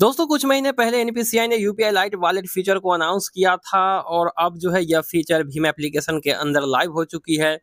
दोस्तों कुछ महीने पहले एनपीसीआई ने यूपीआई लाइट वॉलेट फीचर को अनाउंस किया था और अब जो है यह फीचर भीम एप्लीकेशन के अंदर लाइव हो चुकी है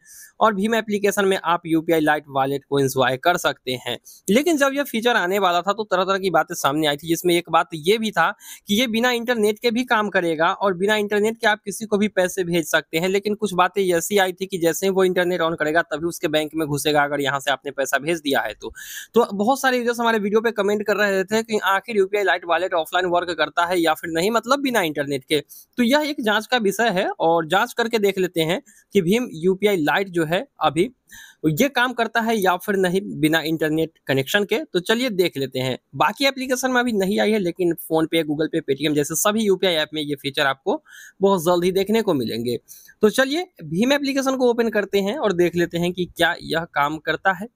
और भीम एप्लीकेशन में आप यूपीआई लाइट वॉलेट को इंजॉय कर सकते हैं लेकिन जब यह फीचर आने वाला था तो तरह तरह की बातें सामने आई थी जिसमें एक बात ये भी था कि ये बिना इंटरनेट के भी काम करेगा और बिना इंटरनेट के आप किसी को भी पैसे भेज सकते हैं लेकिन कुछ बातें ऐसी आई थी कि जैसे ही वो इंटरनेट ऑन करेगा तभी उसके बैंक में घुसेगा अगर यहाँ से आपने पैसा भेज दिया है तो, तो बहुत सारे यूजर्स हमारे वीडियो पर कमेंट कर रहे थे कि आखिर UPI lite wallet offline work करता है या फिर नहीं मतलब बिना इंटरनेट के तो यह एक जांच का विषय है और जांच करके देख लेते हैं कि भीम यूपीआई लाइट जो है अभी ये काम करता है या फिर नहीं बिना इंटरनेट कनेक्शन के तो चलिए देख लेते हैं बाकी एप्लीकेशन में अभी नहीं आई है लेकिन फोन पे गूगल पे पेटीएम जैसे सभी यूपीआई ऐप में ये फीचर आपको बहुत जल्द ही देखने को मिलेंगे तो चलिए भीम एप्लीकेशन को ओपन करते हैं और देख लेते हैं कि क्या यह काम करता है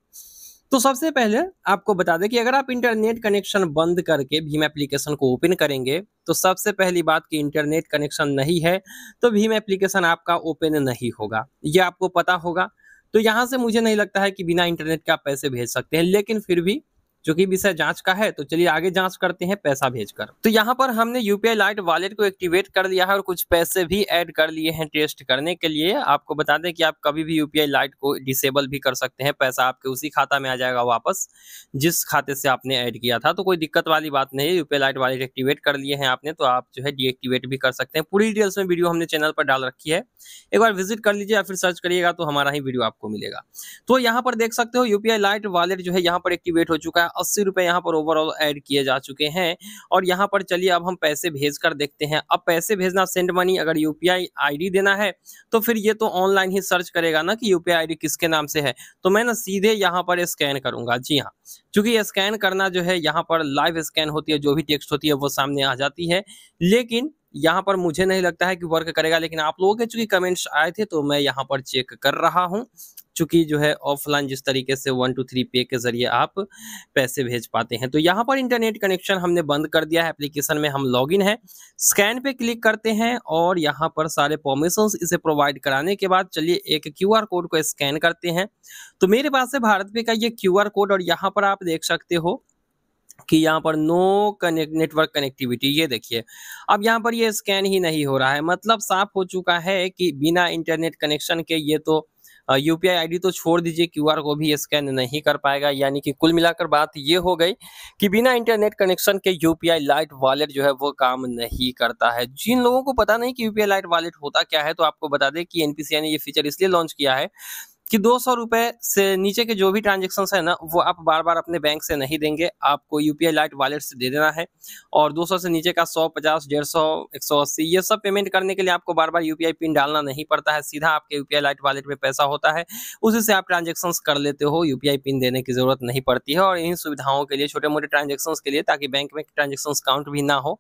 तो सबसे पहले आपको बता दें कि अगर आप इंटरनेट कनेक्शन बंद करके भीम एप्लीकेशन को ओपन करेंगे तो सबसे पहली बात कि इंटरनेट कनेक्शन नहीं है तो भीम एप्लीकेशन आपका ओपन नहीं होगा ये आपको पता होगा तो यहाँ से मुझे नहीं लगता है कि बिना इंटरनेट के आप पैसे भेज सकते हैं लेकिन फिर भी जो कि विषय जांच का है तो चलिए आगे जांच करते हैं पैसा भेजकर तो यहाँ पर हमने यूपीआई लाइट वॉलेट को एक्टिवेट कर लिया है और कुछ पैसे भी ऐड कर लिए हैं टेस्ट करने के लिए आपको बता दें कि आप कभी भी यूपीआई लाइट को डिसेबल भी कर सकते हैं पैसा आपके उसी खाता में आ जाएगा वापस जिस खाते से आपने ऐड किया था तो कोई दिक्कत वाली बात नहीं है यूपीआई लाइट वॉलेट एक्टिवेट कर लिए हैं आपने तो आप जो है डीएक्टिवेट भी कर सकते हैं पूरी डिटेल्स में वीडियो हमने चैनल पर डाल रखी है एक बार विजिट कर लीजिए या फिर सर्च करिएगा तो हमारा ही वीडियो आपको मिलेगा तो यहाँ पर देख सकते हो यूपीआई लाइट वॉलेट जो है यहाँ पर एक्टिवेट हो चुका है अस्सी रुपये यहाँ पर ओवरऑल ऐड किए जा चुके हैं और यहाँ पर चलिए अब हम पैसे भेज कर देखते हैं अब पैसे भेजना सेंड मनी अगर यू पी देना है तो फिर ये तो ऑनलाइन ही सर्च करेगा ना कि यू पी किसके नाम से है तो मैं ना सीधे यहाँ पर स्कैन करूंगा जी हाँ चूंकि स्कैन करना जो है यहाँ पर लाइव स्कैन होती है जो भी टेक्स्ट होती है वो सामने आ जाती है लेकिन यहाँ पर मुझे नहीं लगता है कि वर्क करेगा लेकिन आप लोगों के चूंकि कमेंट्स आए थे तो मैं यहाँ पर चेक कर रहा हूँ चूंकि जो है ऑफलाइन जिस तरीके से वन टू थ्री पे के जरिए आप पैसे भेज पाते हैं तो यहाँ पर इंटरनेट कनेक्शन हमने बंद कर दिया है एप्लीकेशन में हम लॉग इन है स्कैन पे क्लिक करते हैं और यहाँ पर सारे परमिशन इसे प्रोवाइड कराने के बाद चलिए एक क्यू कोड को स्कैन करते हैं तो मेरे पास है भारत पे का ये क्यू कोड और यहाँ पर आप देख सकते हो कि यहाँ पर नो कनेक्ट नेटवर्क कनेक्टिविटी ये देखिए अब यहाँ पर ये स्कैन ही नहीं हो रहा है मतलब साफ हो चुका है कि बिना इंटरनेट कनेक्शन के ये तो यूपीआई आई तो छोड़ दीजिए क्यू को भी स्कैन नहीं कर पाएगा यानी कि कुल मिलाकर बात ये हो गई कि बिना इंटरनेट कनेक्शन के यूपीआई लाइट वॉलेट जो है वो काम नहीं करता है जिन लोगों को पता नहीं कि यूपीआई लाइट वॉलेट होता क्या है तो आपको बता दें कि एनपीसीआई ने ये फीचर इसलिए लॉन्च किया है कि दो सौ रुपए से नीचे के जो भी ट्रांजेक्शन है ना वो आप बार बार अपने बैंक से नहीं देंगे आपको यू पी लाइट वॉलेट से दे देना है और दो सौ से नीचे का सौ पचास डेढ़ सौ एक सौ अस्सी ये सब पेमेंट करने के लिए आपको बार बार यू पिन डालना नहीं पड़ता है सीधा आपके यू लाइट वॉलेट में पैसा होता है उसी से आप ट्रांजेक्शन कर लेते हो यू पिन देने की जरूरत नहीं पड़ती है और इन्हीं सुविधाओं के लिए छोटे मोटे ट्रांजेक्शन के लिए ताकि बैंक में ट्रांजेक्शन काउंट भी ना हो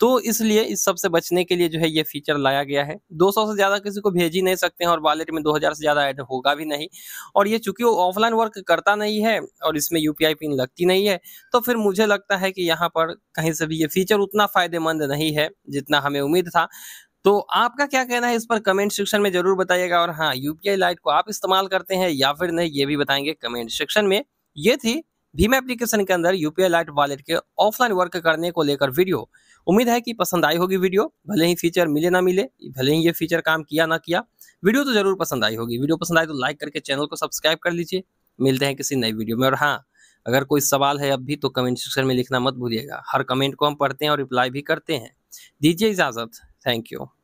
तो इसलिए इस सब से बचने के लिए जो है ये फीचर लाया गया है 200 से ज़्यादा किसी को भेज ही नहीं सकते हैं और वॉलेट में 2000 से ज़्यादा ऐड होगा भी नहीं और ये चूंकि वो ऑफलाइन वर्क करता नहीं है और इसमें यू पिन लगती नहीं है तो फिर मुझे लगता है कि यहाँ पर कहीं से भी ये फीचर उतना फ़ायदेमंद नहीं है जितना हमें उम्मीद था तो आपका क्या कहना है इस पर कमेंट सेक्शन में जरूर बताइएगा और हाँ यूपीआई लाइट को आप इस्तेमाल करते हैं या फिर नहीं ये भी बताएंगे कमेंट सेक्शन में ये थी भीम एप्लीकेशन के अंदर यूपीआई लाइट वॉलेट के ऑफलाइन वर्क करने को लेकर वीडियो उम्मीद है कि पसंद आई होगी वीडियो भले ही फीचर मिले ना मिले भले ही ये फीचर काम किया ना किया वीडियो तो जरूर पसंद आई होगी वीडियो पसंद आई तो लाइक करके चैनल को सब्सक्राइब कर लीजिए मिलते हैं किसी नई वीडियो में और हाँ अगर कोई सवाल है अब भी तो कमेंट सेक्शन में लिखना मत भूलिएगा हर कमेंट को हम पढ़ते हैं और रिप्लाई भी करते हैं दीजिए इजाज़त थैंक यू